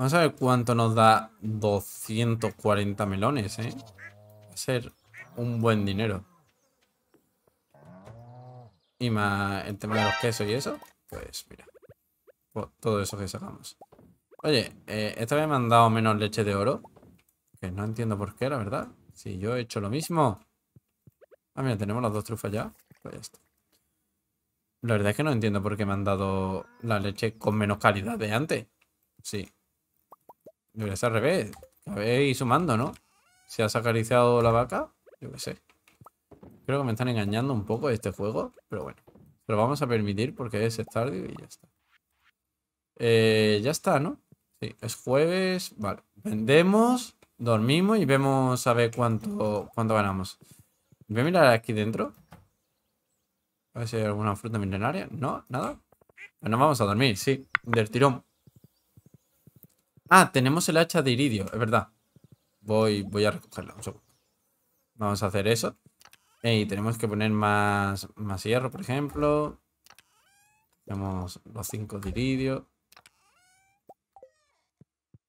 Vamos a ver cuánto nos da 240 melones, ¿eh? Va a ser un buen dinero. Y más el tema de los quesos y eso. Pues mira. Pues todo eso que sacamos. Oye, eh, esta vez me han dado menos leche de oro. Que no entiendo por qué, la verdad. Si yo he hecho lo mismo. Ah, mira, tenemos las dos trufas ya. Pues La verdad es que no entiendo por qué me han dado la leche con menos calidad de antes. Sí, Debería ser al revés. A sumando, ¿no? Si has acariciado la vaca, yo qué sé. Creo que me están engañando un poco este juego, pero bueno. Lo vamos a permitir porque es tarde y ya está. Eh, ya está, ¿no? Sí, es jueves. Vale. Vendemos, dormimos y vemos a ver cuánto, ganamos. Voy a mirar aquí dentro. A ver si hay alguna fruta milenaria. No, nada. Pues no vamos a dormir, sí. Del tirón. Ah, tenemos el hacha de iridio, es verdad. Voy, voy a recogerla, Vamos a hacer eso. Y tenemos que poner más, más hierro, por ejemplo. Tenemos los cinco de iridio.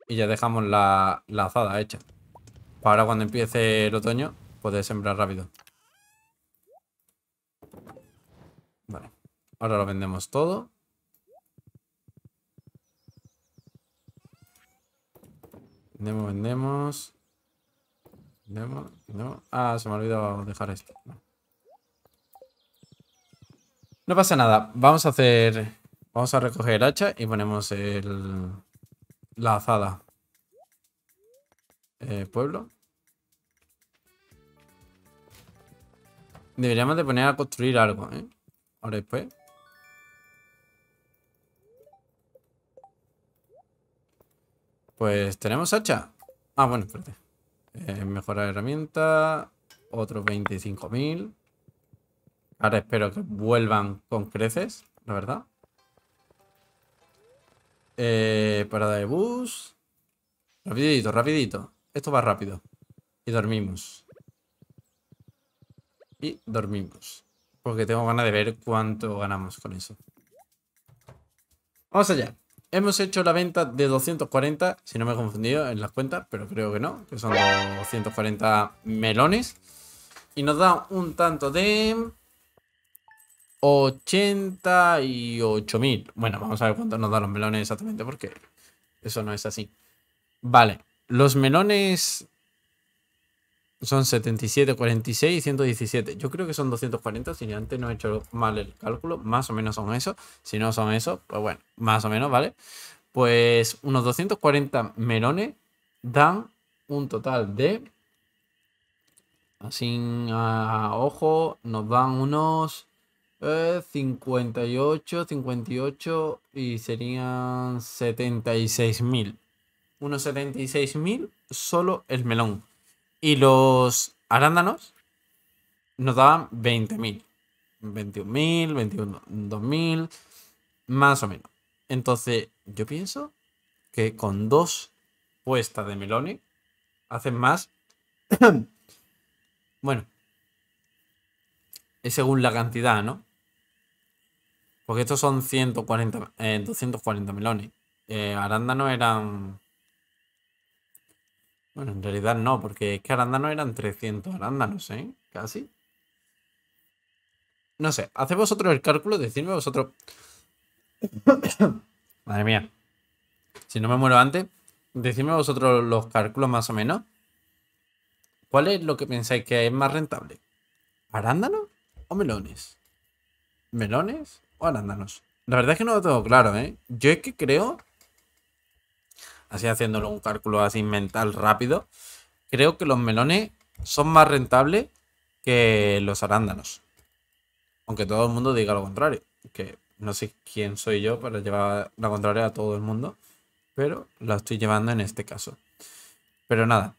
Y ya dejamos la, azada hecha. Para cuando empiece el otoño, puede sembrar rápido. Vale. Ahora lo vendemos todo. Vendemos, vendemos. Vendemos, Ah, se me ha olvidado dejar esto. No. pasa nada. Vamos a hacer... Vamos a recoger hacha y ponemos el... La azada. Eh, pueblo. Deberíamos de poner a construir algo, ¿eh? Ahora después. Pues tenemos hacha. Ah, bueno, espérate. Eh, mejorar herramienta. Otros 25.000. Ahora espero que vuelvan con creces, la verdad. Eh, parada de bus. Rapidito, rapidito. Esto va rápido. Y dormimos. Y dormimos. Porque tengo ganas de ver cuánto ganamos con eso. Vamos allá. Hemos hecho la venta de 240, si no me he confundido en las cuentas, pero creo que no, que son 240 melones. Y nos da un tanto de 88.000. Bueno, vamos a ver cuánto nos dan los melones exactamente, porque eso no es así. Vale, los melones son 77, 46 y 117. Yo creo que son 240, si antes no he hecho mal el cálculo. Más o menos son eso. Si no son eso, pues bueno, más o menos, ¿vale? Pues unos 240 melones dan un total de... Así a ojo, nos dan unos 58, eh, 58 y serían 76.000. Unos 76.000 solo el melón. Y los arándanos nos daban 20.000. 21.000, 22.000, más o menos. Entonces, yo pienso que con dos puestas de melones hacen más. bueno, es según la cantidad, ¿no? Porque estos son 140, 240 eh, melones. Eh, arándanos eran bueno, en realidad no, porque es que arándanos eran 300 arándanos, ¿eh? Casi. No sé, haced vosotros el cálculo, decidme vosotros. Madre mía. Si no me muero antes, decidme vosotros los cálculos más o menos. ¿Cuál es lo que pensáis que es más rentable? ¿Arándanos o melones? ¿Melones o arándanos? La verdad es que no lo tengo claro, ¿eh? Yo es que creo así haciéndolo un cálculo así mental rápido, creo que los melones son más rentables que los arándanos. Aunque todo el mundo diga lo contrario, que no sé quién soy yo para llevar la contraria a todo el mundo, pero la estoy llevando en este caso. Pero nada,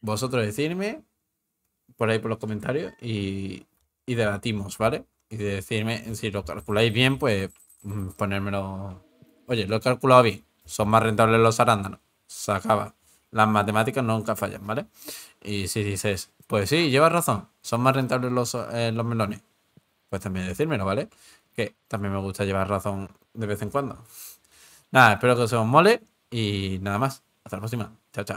vosotros decidme por ahí por los comentarios y, debatimos, ¿vale? Y decirme si lo calculáis bien, pues mm, ponérmelo... Oye, lo he calculado bien son más rentables los arándanos. Se acaba. Las matemáticas nunca fallan, ¿vale? Y si dices, pues sí, llevas razón, son más rentables los, eh, los melones, pues también decírmelo, ¿vale? Que también me gusta llevar razón de vez en cuando. Nada, espero que os mole y nada más. Hasta la próxima. Chao, chao.